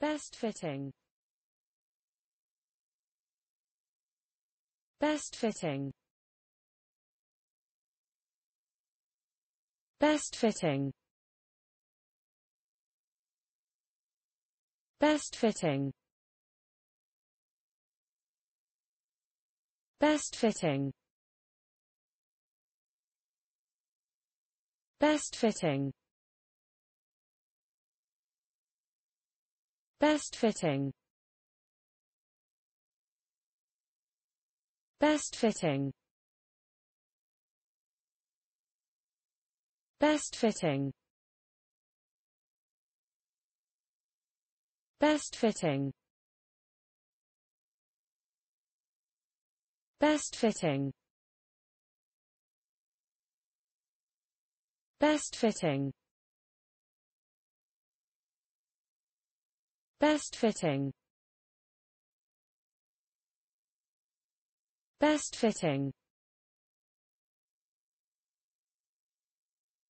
Best fitting Best fitting Best fitting Best fitting Best fitting Best fitting Best fitting Best fitting Best fitting Best fitting Best fitting Best fitting Best fitting Best fitting